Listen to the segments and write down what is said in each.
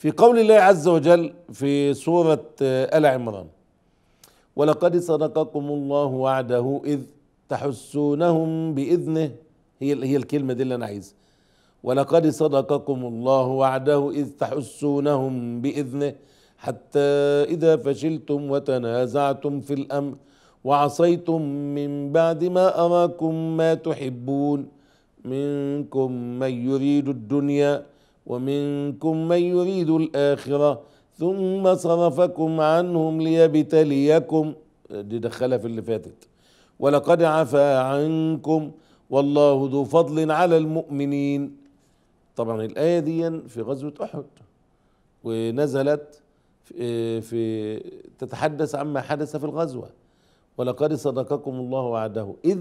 في قول الله عز وجل في سورة آه، آل عمران ولقد صدقكم الله وعده إذ تحسونهم بإذنه هي هي الكلمة دي اللي أنا عايزها ولقد صدقكم الله وعده إذ تحسونهم بإذنه حتى إذا فشلتم وتنازعتم في الأمر وعصيتم من بعد ما أراكم ما تحبون منكم من يريد الدنيا ومنكم من يريد الآخرة ثم صرفكم عنهم ليبتليكم دي دخلها في اللي فاتت ولقد عفا عنكم والله ذو فضل على المؤمنين طبعا الآية دي في غزوة أحد ونزلت في, آه، في تتحدث عما حدث في الغزوة ولقد صدقكم الله وعده إذ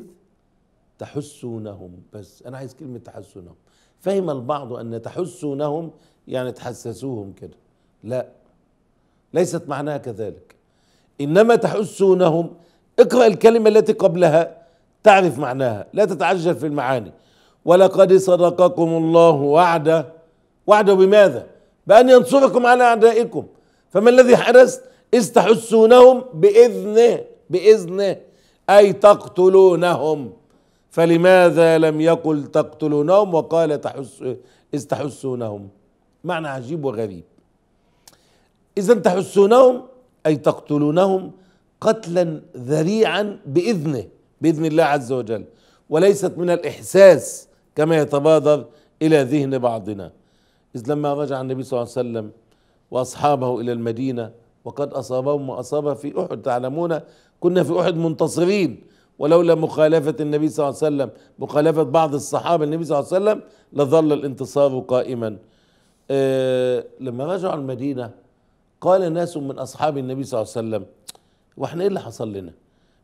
تحسونهم بس أنا عايز كلمة تحسونهم فهم البعض أن تحسونهم يعني تحسسوهم كده لا ليست معناها كذلك إنما تحسونهم اقرأ الكلمة التي قبلها تعرف معناها لا تتعجل في المعاني ولقد صدقكم الله وعده وعده بماذا بأن ينصركم على أعدائكم فما الذي حرست إذ تحسونهم بإذنه بإذنه أي تقتلونهم فلماذا لم يقل تقتلونهم وقال تحس إذ تحسونهم معنى عجيب وغريب إذا تحسونهم أي تقتلونهم قتلا ذريعا بإذنه بإذن الله عز وجل وليست من الإحساس كما يتبادر إلى ذهن بعضنا إذ لما رجع النبي صلى الله عليه وسلم وأصحابه إلى المدينة وقد أصابهم ما أصاب في أحد تعلمون كنا في أحد منتصرين ولولا مخالفة النبي صلى الله عليه وسلم مخالفة بعض الصحابة النبي صلى الله عليه وسلم لظل الانتصار قائما أه لما رجعوا المدينة قال ناس من أصحاب النبي صلى الله عليه وسلم وإحنا إيه اللي حصل لنا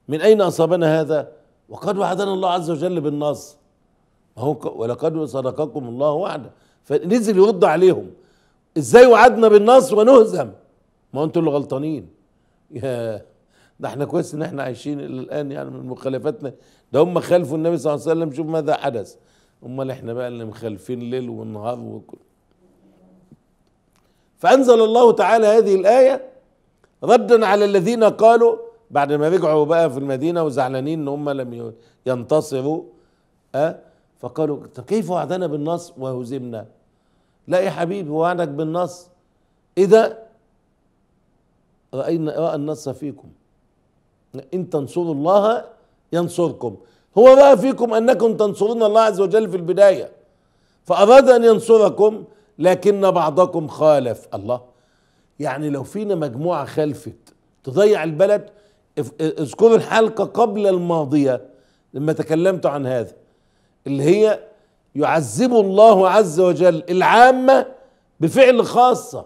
من أين أصابنا هذا وقد وعدنا الله عز وجل بالنصر هو ولقد صدقكم الله وعده فنزل يرد عليهم ازاي وعدنا بالنصر ونهزم ما انتوا اللي غلطانين يا ده احنا كويس ان احنا عايشين الى الان يعني من مخالفاتنا ده هم خالفوا النبي صلى الله عليه وسلم شوف ماذا حدث امال احنا بقى اللي مخالفين ليل ونهار وكل فانزل الله تعالى هذه الايه ردا على الذين قالوا بعد ما رجعوا بقى في المدينه وزعلانين ان هم لم ينتصروا أه فقالوا طب كيف وعدنا بالنص وهزمنا لا يا حبيبي وعدك بالنص اذا راينا راى النص فيكم إن تنصروا الله ينصركم هو رأى فيكم أنكم تنصرون الله عز وجل في البداية فأراد أن ينصركم لكن بعضكم خالف الله يعني لو فينا مجموعة خلفت تضيع البلد اذكروا الحلقة قبل الماضية لما تكلمت عن هذا اللي هي يعذب الله عز وجل العامة بفعل خاصة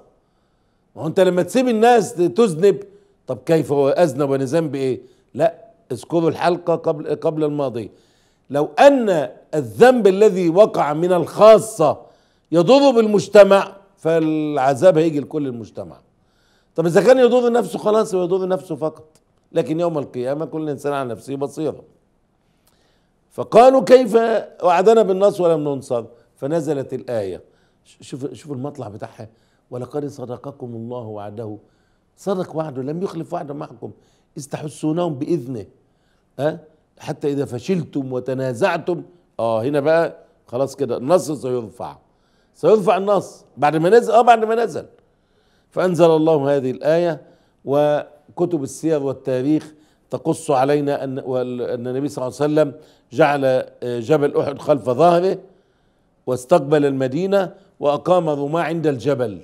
وانت لما تسيب الناس تذنب طب كيف هو أذنب ونزم بإيه لا اذكروا الحلقة قبل, قبل الماضي لو أن الذنب الذي وقع من الخاصة يضر بالمجتمع فالعذاب هيجي لكل المجتمع طب إذا كان يضر نفسه خلاص هو يضر نفسه فقط لكن يوم القيامة كل إنسان على نفسه بصيرة فقالوا كيف وعدنا بالنص ولم ننصر فنزلت الآية شوف شوف المطلع بتاعها ولقد صدقكم الله وعده صدق وعده لم يخلف وعده معكم إذ تحسونهم بإذنه ها أه؟ حتى إذا فشلتم وتنازعتم آه هنا بقى خلاص كده النص سيرفع سيرفع النص بعد ما نزل آه بعد ما نزل فأنزل الله هذه الآية وكتب السير والتاريخ تقص علينا أن, أن النبي صلى الله عليه وسلم جعل آه، جبل أحد خلف ظهره واستقبل المدينة وأقام رماة عند الجبل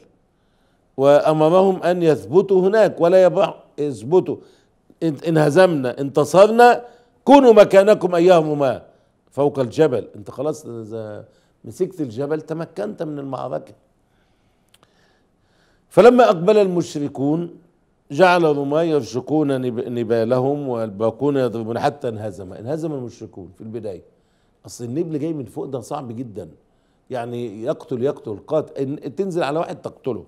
وامامهم ان يثبتوا هناك ولا يثبتوا اثبتوا انهزمنا انتصرنا كونوا مكانكم ايهما فوق الجبل انت خلاص اذا مسكت الجبل تمكنت من المعركه فلما اقبل المشركون جعل الرماة يرشقون نبالهم والباقون يضربون حتى انهزم انهزم المشركون في البداية أصل النبل جاي من فوق ده صعب جدا يعني يقتل يقتل قاتل تنزل على واحد تقتله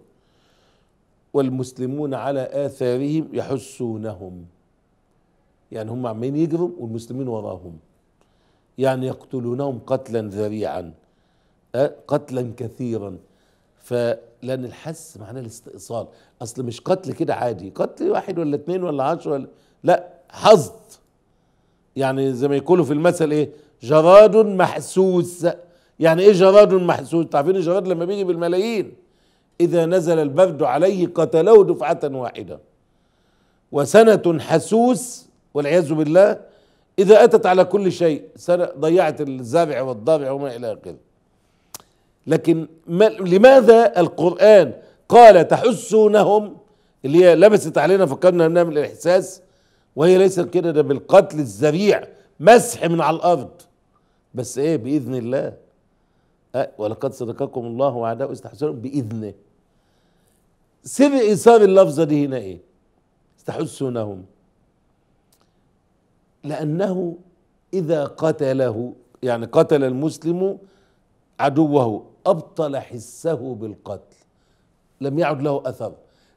والمسلمون على آثارهم يحسونهم يعني هم عمالين يجروا والمسلمين وراهم يعني يقتلونهم قتلا ذريعا أه؟ قتلا كثيرا فلان الحس معناه الاستئصال اصل مش قتل كده عادي قتل واحد ولا اتنين ولا عشرة ولا لا حظ يعني زي ما يقولوا في المثل ايه جراد محسوس يعني ايه جراد محسوس تعرفين الجراد لما بيجي بالملايين إذا نزل البرد عليه قتله دفعة واحدة وسنة حسوس والعياذ بالله إذا أتت على كل شيء سنة ضيعت الزارع والضارع وما إلى آخره لكن ما لماذا القرآن قال تحسونهم اللي هي لبست علينا فكرنا انها من الاحساس وهي ليست كده ده بالقتل الذريع مسح من على الارض بس ايه باذن الله أه، ولقد صدقكم الله وعداه استحسنوا باذنه سر ايثار اللفظه دي هنا ايه استحسونهم لانه اذا قتله يعني قتل المسلم عدوه ابطل حسه بالقتل لم يعد له اثر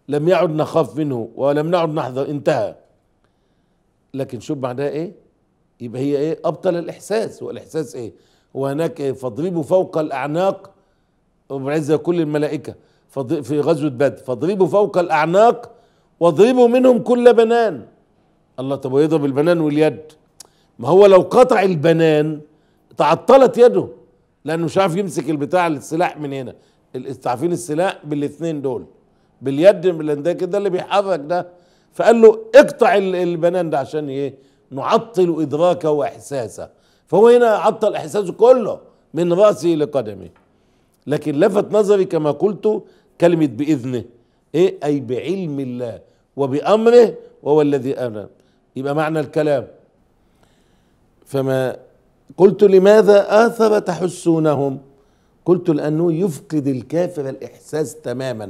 لم يعد نخاف منه ولم نعد نحذر انتهى لكن شوف بعدها ايه يبقى هي ايه ابطل الاحساس والاحساس ايه وهناك إيه؟ فاضربوا فوق الاعناق وبعزه كل الملائكه في غزوة بدر فاضربوا فوق الأعناق واضربوا منهم كل بنان الله طب ويضرب البنان واليد ما هو لو قطع البنان تعطلت يده لأنه مش عارف يمسك البتاع السلاح من هنا عارفين السلاح بالاثنين دول باليد من ده كده اللي بيحرك ده فقال له اقطع البنان ده عشان ايه نعطل ادراكه واحساسه فهو هنا عطل احساسه كله من راسه لقدمه لكن لفت نظري كما قلت كلمة بإذنه إيه أي بعلم الله وبأمره وهو الذي أمر يبقى معنى الكلام فما قلت لماذا آثر تحسونهم قلت لأنه يفقد الكافر الإحساس تماما